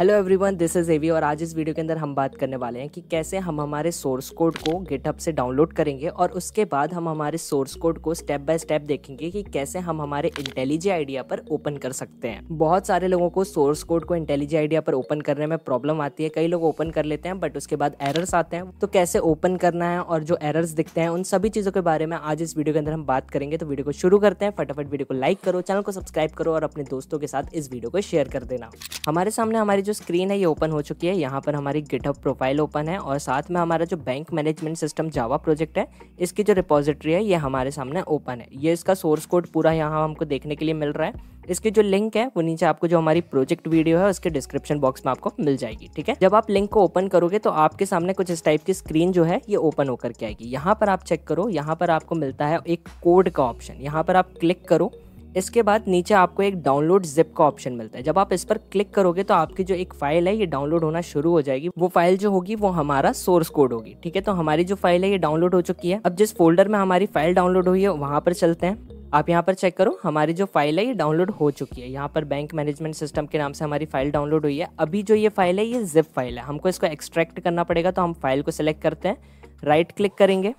hello everyone this is Avi और आज इस वीडियो के अंदर हम बात करने वाले हैं कि कैसे हम हमारे सोर्स कोड को गिटहब से डाउनलोड करेंगे और उसके बाद हम हमारे सोर्स कोड को स्टेप बाय स्टेप देखेंगे कि कैसे हम हमारे इंटेलिजी आइडिया पर ओपन कर सकते हैं बहुत सारे लोगों को सोर्स कोड को इंटेलिजी आइडिया पर ओपन करने में प्रॉब्लम आती है कई लोग ओपन कर लेते हैं बट उसके बाद एरर्स आते हैं तो कैसे ओपन करना है और जो एरर्स दिखते हैं उन सभी चीज़ों के बारे में आज इस वीडियो के अंदर हम बात करेंगे तो वीडियो को शुरू करते हैं फटाफट वीडियो को लाइक करो चैनल को सब्सक्राइब करो और अपने दोस्तों के साथ इस वीडियो को शेयर कर देना हमारे सामने हमारी जो स्क्रीन है ये ओपन हो चुकी है यहाँ पर हमारी गिटअप प्रोफाइल ओपन है और साथ में हमारा जो bank management system Java project है इसकी जो रिपोजिटरी है ये हमारे सामने ओपन है ये इसका सोर्स कोड पूरा यहाँ हमको देखने के लिए मिल रहा है इसकी जो लिंक है वो नीचे आपको जो हमारी प्रोजेक्ट वीडियो है उसके डिस्क्रिप्शन बॉक्स में आपको मिल जाएगी ठीक है जब आप लिंक को ओपन करोगे तो आपके सामने कुछ इस टाइप की स्क्रीन जो है ये ओपन होकर के आएगी यहाँ पर आप चेक करो यहाँ पर आपको मिलता है एक कोड का ऑप्शन यहाँ पर आप क्लिक करो इसके बाद नीचे आपको एक डाउनलोड जिप का ऑप्शन मिलता है जब आप इस पर क्लिक करोगे तो आपकी जो एक फाइल है ये डाउनलोड होना शुरू हो जाएगी वो फाइल जो होगी वो हमारा सोर्स कोड होगी ठीक है तो हमारी जो फाइल है ये डाउनलोड हो चुकी है अब जिस फोल्डर में हमारी फाइल डाउनलोड हुई है वहां पर चलते हैं आप यहाँ पर चेक करो हमारी जो फाइल है ये डाउनलोड हो चुकी है यहाँ पर बैंक मैनेजमेंट सिस्टम के नाम से हमारी फाइल डाउनलोड हुई है अभी जो ये फाइल है ये जिप फाइल है हमको इसको एक्सट्रैक्ट करना पड़ेगा तो हम फाइल को सिलेक्ट करते हैं राइट क्लिक करेंगे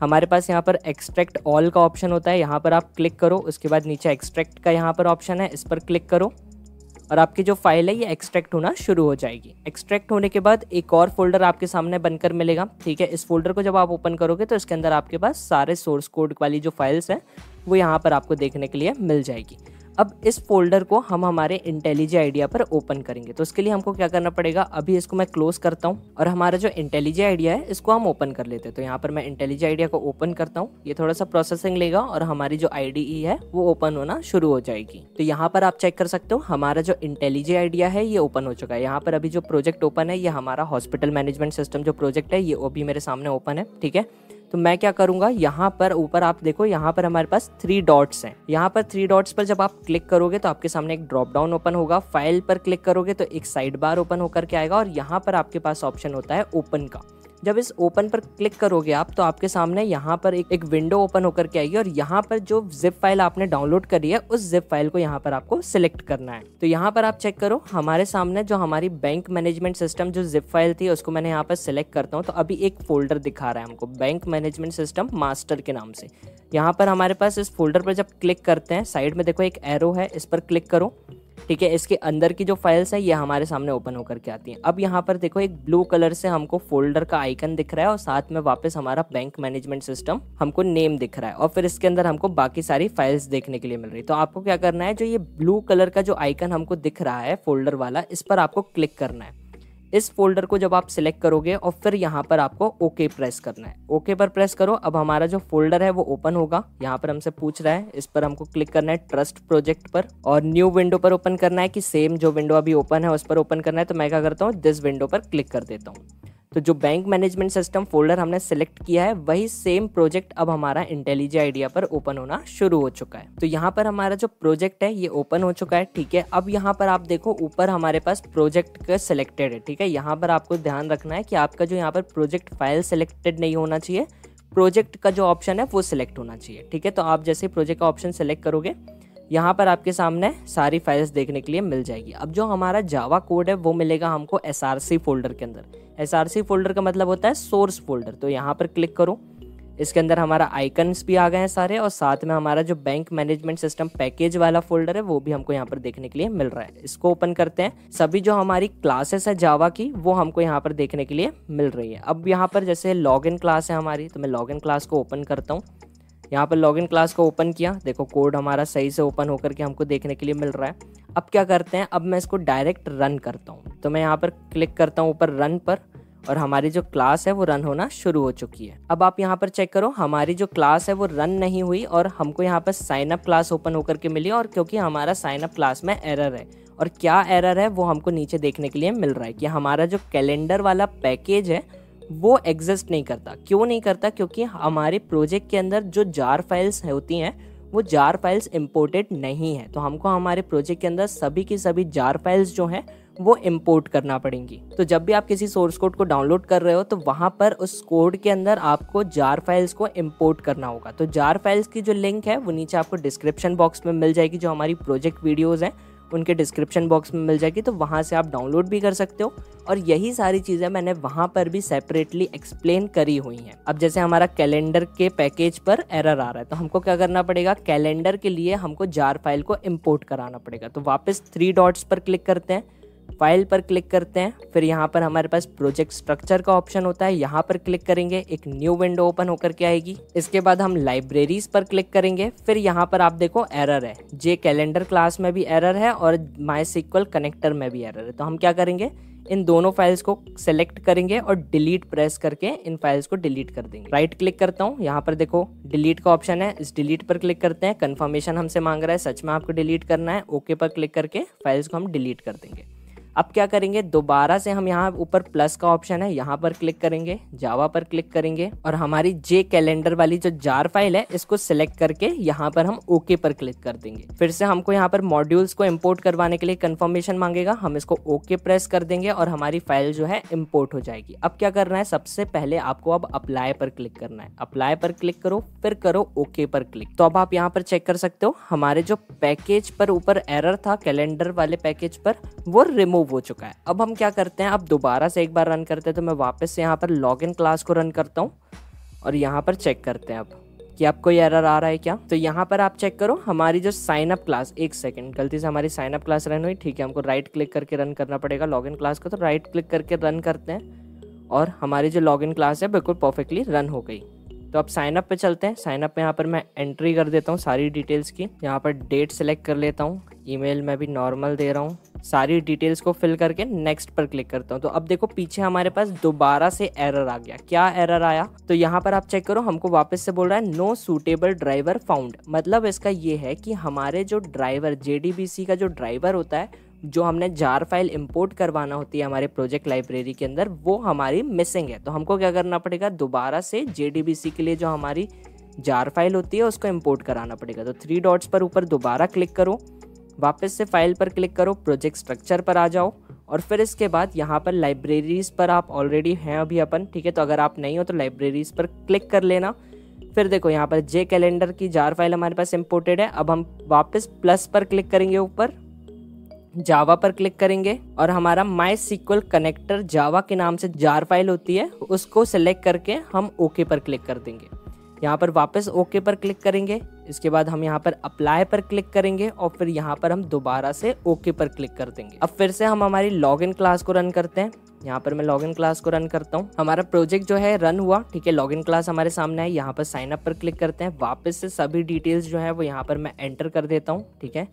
हमारे पास यहाँ पर एक्सट्रैक्ट ऑल का ऑप्शन होता है यहाँ पर आप क्लिक करो उसके बाद नीचे एक्सट्रैक्ट का यहाँ पर ऑप्शन है इस पर क्लिक करो और आपकी जो फाइल है ये एक्सट्रैक्ट होना शुरू हो जाएगी एक्सट्रैक्ट होने के बाद एक और फोल्डर आपके सामने बनकर मिलेगा ठीक है इस फोल्डर को जब आप ओपन करोगे तो इसके अंदर आपके पास सारे सोर्स कोड वाली जो फाइल्स हैं वो यहाँ पर आपको देखने के लिए मिल जाएगी अब इस फोल्डर को हम हमारे इंटेलिजी आइडिया पर ओपन करेंगे तो उसके लिए हमको क्या करना पड़ेगा अभी इसको मैं क्लोज करता हूँ और हमारा जो इंटेलिजी आइडिया है इसको हम ओपन कर लेते हैं तो यहाँ पर मैं इंटेलिजी आइडिया को ओपन करता हूँ ये थोड़ा सा प्रोसेसिंग लेगा और हमारी जो आईडीई है वो ओपन होना शुरू हो जाएगी तो यहाँ पर आप चेक कर सकते हो हमारा जो इंटेलिजी आइडिया है ये ओपन हो चुका है यहाँ पर अभी जो प्रोजेक्ट ओपन है ये हमारा हॉस्पिटल मैनेजमेंट सिस्टम जो प्रोजेक्ट है ये अभी भी मेरे सामने ओपन है ठीक है तो मैं क्या करूंगा यहाँ पर ऊपर आप देखो यहाँ पर हमारे पास थ्री डॉट्स हैं यहाँ पर थ्री डॉट्स पर जब आप क्लिक करोगे तो आपके सामने एक ड्रॉप डाउन ओपन होगा फाइल पर क्लिक करोगे तो एक साइड बार ओपन होकर के आएगा और यहाँ पर आपके पास ऑप्शन होता है ओपन का जब इस ओपन पर क्लिक करोगे आप तो आपके सामने यहाँ पर एक एक विंडो ओपन होकर के आएगी और यहाँ पर जो जिप फाइल आपने डाउनलोड करी है उस जिप फाइल को यहाँ पर आपको सिलेक्ट करना है तो यहाँ पर आप चेक करो हमारे सामने जो हमारी बैंक मैनेजमेंट सिस्टम जो जिप फाइल थी उसको मैंने यहाँ पर सिलेक्ट करता हूँ तो अभी एक फोल्डर दिखा रहा है हमको बैंक मैनेजमेंट सिस्टम मास्टर के नाम से यहाँ पर हमारे पास इस फोल्डर पर जब क्लिक करते हैं साइड में देखो एक एरो है इस पर क्लिक करो ठीक है इसके अंदर की जो फाइल्स है ये हमारे सामने ओपन होकर के आती हैं अब यहाँ पर देखो एक ब्लू कलर से हमको फोल्डर का आइकन दिख रहा है और साथ में वापस हमारा बैंक मैनेजमेंट सिस्टम हमको नेम दिख रहा है और फिर इसके अंदर हमको बाकी सारी फाइल्स देखने के लिए मिल रही है तो आपको क्या करना है जो ये ब्लू कलर का जो आइकन हमको दिख रहा है फोल्डर वाला इस पर आपको क्लिक करना है इस फोल्डर को जब आप सिलेक्ट करोगे और फिर यहाँ पर आपको ओके प्रेस करना है ओके पर प्रेस करो अब हमारा जो फोल्डर है वो ओपन होगा यहाँ पर हमसे पूछ रहा है इस पर हमको क्लिक करना है ट्रस्ट प्रोजेक्ट पर और न्यू विंडो पर ओपन करना है कि सेम जो विंडो अभी ओपन है उस पर ओपन करना है तो मैं क्या करता हूँ दिस विंडो पर क्लिक कर देता हूँ तो जो बैंक मैनेजमेंट सिस्टम फोल्डर हमने सेलेक्ट किया है वही सेम प्रोजेक्ट अब हमारा इंटेलिजी आइडिया पर ओपन होना शुरू हो चुका है तो यहाँ पर हमारा जो प्रोजेक्ट है ये ओपन हो चुका है ठीक है अब यहाँ पर आप देखो ऊपर हमारे पास प्रोजेक्ट का सिलेक्टेड है ठीक है यहाँ पर आपको ध्यान रखना है कि आपका जो यहाँ पर प्रोजेक्ट फाइल सिलेक्टेड नहीं होना चाहिए प्रोजेक्ट का जो ऑप्शन है वो सिलेक्ट होना चाहिए ठीक है तो आप जैसे प्रोजेक्ट का ऑप्शन सेलेक्ट करोगे यहाँ पर आपके सामने सारी फाइल्स देखने के लिए मिल जाएगी अब जो हमारा जावा कोड है वो मिलेगा हमको एस फोल्डर के अंदर एस फोल्डर का मतलब होता है सोर्स फोल्डर तो यहाँ पर क्लिक करो इसके अंदर हमारा आइकन्स भी आ गए हैं सारे और साथ में हमारा जो बैंक मैनेजमेंट सिस्टम पैकेज वाला फोल्डर है वो भी हमको यहाँ पर देखने के लिए मिल रहा है इसको ओपन करते हैं सभी जो हमारी क्लासेस है जावा की वो हमको यहाँ पर देखने के लिए मिल रही है अब यहाँ पर जैसे लॉग क्लास है हमारी तो मैं लॉग क्लास को ओपन करता हूँ यहाँ पर लॉगिन क्लास को ओपन किया देखो कोड हमारा सही से ओपन होकर के हमको देखने के लिए मिल रहा है अब क्या करते हैं अब मैं इसको डायरेक्ट रन करता हूँ तो मैं यहाँ पर क्लिक करता हूँ ऊपर रन पर और हमारी जो क्लास है वो रन होना शुरू हो चुकी है अब आप यहाँ पर चेक करो हमारी जो क्लास है वो रन नहीं हुई और हमको यहाँ पर साइन अप क्लास ओपन होकर के मिली और क्योंकि हमारा साइन अप क्लास में एरर है और क्या एरर है वो हमको नीचे देखने के लिए मिल रहा है कि हमारा जो कैलेंडर वाला पैकेज है वो एग्जिस्ट नहीं करता क्यों नहीं करता क्योंकि हमारे प्रोजेक्ट के अंदर जो जार फाइल्स होती हैं वो जार फाइल्स इम्पोर्टेड नहीं है तो हमको हमारे प्रोजेक्ट के अंदर सभी की सभी जार फाइल्स जो हैं वो इम्पोर्ट करना पड़ेंगी तो जब भी आप किसी सोर्स कोड को डाउनलोड कर रहे हो तो वहाँ पर उस कोड के अंदर आपको जार फाइल्स को इम्पोर्ट करना होगा तो जार फाइल्स की जो लिंक है वो नीचे आपको डिस्क्रिप्शन बॉक्स में मिल जाएगी जो हमारी प्रोजेक्ट वीडियोज़ हैं उनके डिस्क्रिप्शन बॉक्स में मिल जाएगी तो वहाँ से आप डाउनलोड भी कर सकते हो और यही सारी चीज़ें मैंने वहाँ पर भी सेपरेटली एक्सप्लेन करी हुई हैं अब जैसे हमारा कैलेंडर के पैकेज पर एरर आ रहा है तो हमको क्या करना पड़ेगा कैलेंडर के लिए हमको जार फाइल को इम्पोर्ट कराना पड़ेगा तो वापस थ्री डॉट्स पर क्लिक करते हैं फाइल पर क्लिक करते हैं फिर यहाँ पर हमारे पास प्रोजेक्ट स्ट्रक्चर का ऑप्शन होता है यहाँ पर क्लिक करेंगे एक न्यू विंडो ओपन होकर के आएगी इसके बाद हम लाइब्रेरीज पर क्लिक करेंगे फिर यहाँ पर आप देखो एरर है जे कैलेंडर क्लास में भी एरर है और माई सिक्वल कनेक्टर में भी एरर है तो हम क्या करेंगे इन दोनों फाइल्स को सेलेक्ट करेंगे और डिलीट प्रेस करके इन फाइल्स को डिलीट कर देंगे राइट right क्लिक करता हूँ यहाँ पर देखो डिलीट का ऑप्शन है इस डिलीट पर क्लिक करते हैं कंफर्मेशन हमसे मांग रहा है सच में आपको डिलीट करना है ओके okay पर क्लिक करके फाइल्स को हम डिलीट कर देंगे अब क्या करेंगे दोबारा से हम यहाँ ऊपर प्लस का ऑप्शन है यहाँ पर क्लिक करेंगे जावा पर क्लिक करेंगे और हमारी जे कैलेंडर वाली जो जार फाइल है इसको सिलेक्ट करके यहाँ पर हम ओके पर क्लिक कर देंगे फिर से हमको यहाँ पर मॉड्यूल्स को इम्पोर्ट करवाने के लिए कन्फर्मेशन मांगेगा हम इसको ओके प्रेस कर देंगे और हमारी फाइल जो है इम्पोर्ट हो जाएगी अब क्या करना है सबसे पहले आपको अब अप्लाई पर क्लिक करना है अप्लाई पर क्लिक करो फिर करो ओके पर क्लिक तो अब आप यहाँ पर चेक कर सकते हो हमारे जो पैकेज पर ऊपर एरर था कैलेंडर वाले पैकेज पर वो रिमूव रिमूव हो चुका है अब हम क्या करते हैं अब दोबारा से एक बार रन करते हैं तो मैं वापस से यहाँ पर लॉग इन क्लास को रन करता हूँ और यहाँ पर चेक करते हैं अब कि आपको ये एरर आ रहा है क्या तो यहाँ पर आप चेक करो हमारी जो साइन अप क्लास एक सेकंड गलती से हमारी साइन अप क्लास रन हुई ठीक है हमको राइट क्लिक करके रन करना पड़ेगा लॉग इन क्लास को तो राइट क्लिक करके रन करते हैं और हमारी जो लॉग इन क्लास है बिल्कुल परफेक्टली रन हो गई तो अब साइन अप पे चलते हैं साइन अप में यहाँ पर मैं एंट्री कर देता हूँ सारी डिटेल्स की यहाँ पर डेट सेलेक्ट कर लेता हूँ ईमेल मैं भी नॉर्मल दे रहा हूँ सारी डिटेल्स को फिल करके नेक्स्ट पर क्लिक करता हूँ तो अब देखो पीछे हमारे पास दोबारा से एरर आ गया क्या एरर आया तो यहाँ पर आप चेक करो हमको वापस से बोल रहा है नो सूटेबल ड्राइवर फाउंड मतलब इसका ये है कि हमारे जो ड्राइवर जे का जो ड्राइवर होता है जो हमने जार फाइल इंपोर्ट करवाना होती है हमारे प्रोजेक्ट लाइब्रेरी के अंदर वो हमारी मिसिंग है तो हमको क्या करना पड़ेगा दोबारा से जे के लिए जो हमारी जार फाइल होती है उसको इम्पोर्ट कराना पड़ेगा तो थ्री डॉट्स पर ऊपर दोबारा क्लिक करो वापस से फाइल पर क्लिक करो प्रोजेक्ट स्ट्रक्चर पर आ जाओ और फिर इसके बाद यहाँ पर लाइब्रेरीज़ पर आप ऑलरेडी हैं अभी अपन ठीक है तो अगर आप नहीं हो तो लाइब्रेरीज़ पर क्लिक कर लेना फिर देखो यहाँ पर जे कैलेंडर की जार फाइल हमारे पास इम्पोर्टेड है अब हम वापस प्लस पर क्लिक करेंगे ऊपर जावा पर क्लिक करेंगे और हमारा माई सीक्वल कनेक्टर जावा के नाम से जार फाइल होती है उसको सिलेक्ट करके हम ओके पर क्लिक कर देंगे यहाँ पर वापस ओके पर क्लिक करेंगे इसके बाद हम यहाँ पर अप्लाई पर क्लिक करेंगे और फिर यहाँ पर हम दोबारा से ओके पर क्लिक कर देंगे अब फिर से हम हमारी लॉगिन क्लास को रन करते हैं यहाँ पर मैं लॉगिन क्लास को रन करता हूँ हमारा प्रोजेक्ट जो है रन हुआ ठीक है लॉगिन क्लास हमारे सामने है यहाँ पर साइन अप पर क्लिक करते हैं वापस से सभी डिटेल्स जो है वो यहाँ पर मैं एंटर कर देता हूँ ठीक है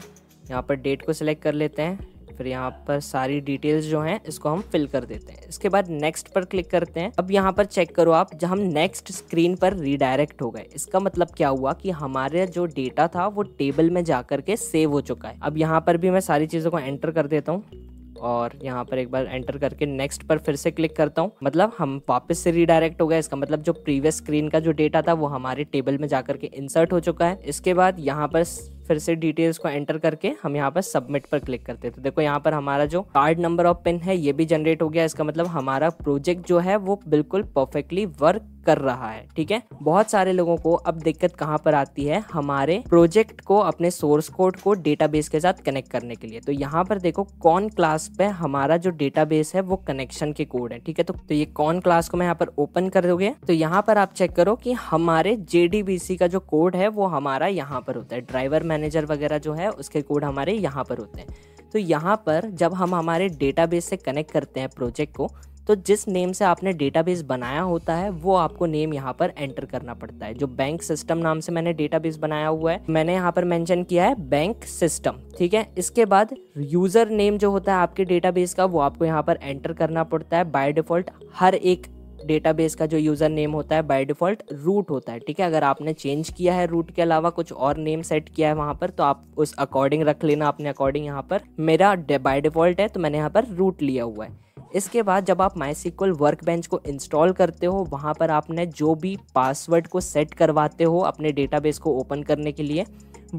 यहाँ पर डेट को सिलेक्ट कर लेते हैं फिर यहाँ पर सारी डिटेल्स जो हैं इसको हम फिल कर देते हैं इसके बाद नेक्स्ट पर क्लिक करते हैं अब यहाँ पर चेक करो आप जब हम नेक्स्ट स्क्रीन पर रिडायरेक्ट हो गए इसका मतलब क्या हुआ कि हमारे जो डेटा था वो टेबल में जा के सेव हो चुका है अब यहाँ पर भी मैं सारी चीज़ों को एंटर कर देता हूँ और यहाँ पर एक बार एंटर करके नेक्स्ट पर फिर से क्लिक करता हूँ मतलब हम वापस से रिडायरेक्ट हो गए इसका मतलब जो प्रीवियस स्क्रीन का जो डेटा था वो हमारे टेबल में जाकर के इंसर्ट हो चुका है इसके बाद यहाँ पर फिर से डिटेल्स को एंटर करके हम यहाँ पर सबमिट पर क्लिक करते हैं तो देखो यहाँ पर हमारा जो कार्ड नंबर ऑफ पिन है ये भी जनरेट हो गया इसका मतलब हमारा प्रोजेक्ट जो है वो बिल्कुल परफेक्टली वर्क कर रहा है ठीक है बहुत सारे लोगों को अब दिक्कत कहाँ पर आती है हमारे प्रोजेक्ट को अपने सोर्स कोड को डेटाबेस के साथ कनेक्ट करने के लिए तो यहाँ पर देखो कौन क्लास पे हमारा जो डेटाबेस है वो कनेक्शन के कोड है ठीक है तो, तो ये कौन क्लास को मैं यहाँ पर ओपन कर दोगे तो यहाँ पर आप चेक करो कि हमारे जे का जो कोड है वो हमारा यहाँ पर होता है ड्राइवर मैनेजर वगैरह जो है उसके कोड हमारे यहाँ पर होते हैं तो यहाँ पर जब हम हमारे डेटाबेस से कनेक्ट करते हैं प्रोजेक्ट को तो जिस नेम से आपने डेटाबेस बनाया होता है वो आपको नेम यहाँ पर एंटर करना पड़ता है जो बैंक सिस्टम नाम से मैंने डेटाबेस बनाया हुआ है मैंने यहाँ पर मेंशन किया है बैंक सिस्टम ठीक है इसके बाद यूजर नेम जो होता है आपके डेटाबेस का वो आपको यहाँ पर एंटर करना पड़ता है बाय डिफॉल्ट हर एक डेटाबेस का जो यूज़र नेम होता है बाय डिफ़ॉल्ट रूट होता है ठीक है अगर आपने चेंज किया है रूट के अलावा कुछ और नेम सेट किया है वहां पर तो आप उस अकॉर्डिंग रख लेना अपने अकॉर्डिंग यहाँ पर मेरा बाय डिफ़ॉल्ट है तो मैंने यहाँ पर रूट लिया हुआ है इसके बाद जब आप माई सिक्वल वर्क बेंच को इंस्टॉल करते हो वहाँ पर आपने जो भी पासवर्ड को सेट करवाते हो अपने डेटाबेस को ओपन करने के लिए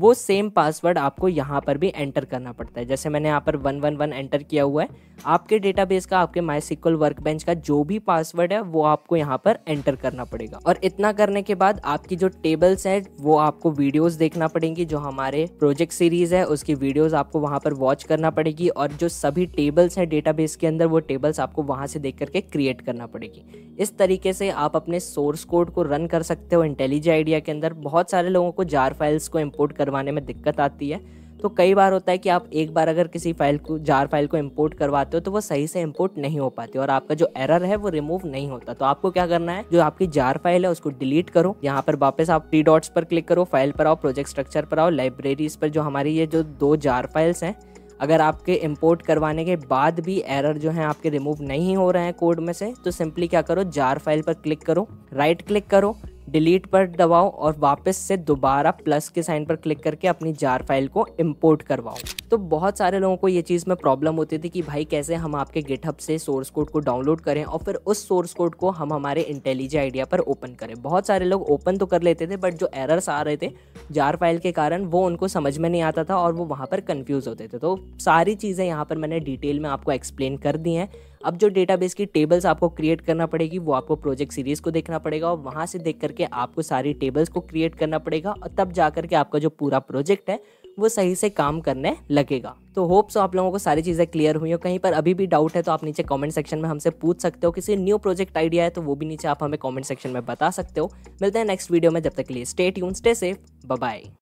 वो सेम पासवर्ड आपको यहाँ पर भी एंटर करना पड़ता है जैसे मैंने यहाँ पर वन वन वन एंटर किया हुआ है आपके डेटाबेस का आपके माई सिक्वल वर्क का जो भी पासवर्ड है वो आपको यहाँ पर एंटर करना पड़ेगा और इतना करने के बाद आपकी जो टेबल्स हैं वो आपको वीडियोस देखना पड़ेंगी जो हमारे प्रोजेक्ट सीरीज है उसकी वीडियोस आपको वहाँ पर वॉच करना पड़ेगी और जो सभी टेबल्स हैं डेटाबेस के अंदर वो टेबल्स आपको वहाँ से देख करके क्रिएट करना पड़ेगी इस तरीके से आप अपने सोर्स कोड को रन कर सकते हो इंटेलिजी आइडिया के अंदर बहुत सारे लोगों को जार फाइल्स को इम्पोर्ट करवाने में दिक्कत आती है तो कई बार होता है कि आप एक बार अगर किसी फाइल को जार फाइल को इम्पोर्ट करवाते हो तो वो सही से इम्पोर्ट नहीं हो पाती और आपका जो एरर है वो रिमूव नहीं होता तो आपको क्या करना है जो आपकी जार फाइल है उसको डिलीट करो यहाँ पर वापस आप थ्री डॉट्स पर क्लिक करो फाइल पर आओ प्रोजेक्ट स्ट्रक्चर पर आओ लाइब्रेरीज पर जो हमारी ये जो दो जार फाइल्स हैं अगर आपके इंपोर्ट करवाने के बाद भी एरर जो है आपके रिमूव नहीं हो रहे हैं कोड में से तो सिंपली क्या करो जार फाइल पर क्लिक करो राइट क्लिक करो डिलीट पर दबाओ और वापस से दोबारा प्लस के साइन पर क्लिक करके अपनी जार फाइल को इम्पोर्ट करवाओ तो बहुत सारे लोगों को ये चीज़ में प्रॉब्लम होती थी कि भाई कैसे हम आपके गिटहब से सोर्स कोड को डाउनलोड करें और फिर उस सोर्स कोड को हम हमारे इंटेलिजी आइडिया पर ओपन करें बहुत सारे लोग ओपन तो कर लेते थे बट जो एरर्स आ रहे थे जार फाइल के कारण वो उनको समझ में नहीं आता था और वो वहाँ पर कन्फ्यूज़ होते थे तो सारी चीज़ें यहाँ पर मैंने डिटेल में आपको एक्सप्लेन कर दी हैं अब जो डेटाबेस की टेबल्स आपको क्रिएट करना पड़ेगी वो आपको प्रोजेक्ट सीरीज को देखना पड़ेगा और वहाँ से देख करके आपको सारी टेबल्स को क्रिएट करना पड़ेगा और तब जा करके आपका जो पूरा प्रोजेक्ट है वो सही से काम करने लगेगा तो होप्स आप लोगों को सारी चीज़ें क्लियर हुई हो कहीं पर अभी भी डाउट है तो आप नीचे कमेंट सेक्शन में हमसे पूछ सकते हो किसी न्यू प्रोजेक्ट आइडिया है तो वो भी नीचे आप हमें कमेंट सेक्शन में बता सकते हो मिलते हैं नेक्स्ट वीडियो में जब तक के लिए stay tuned stay safe bye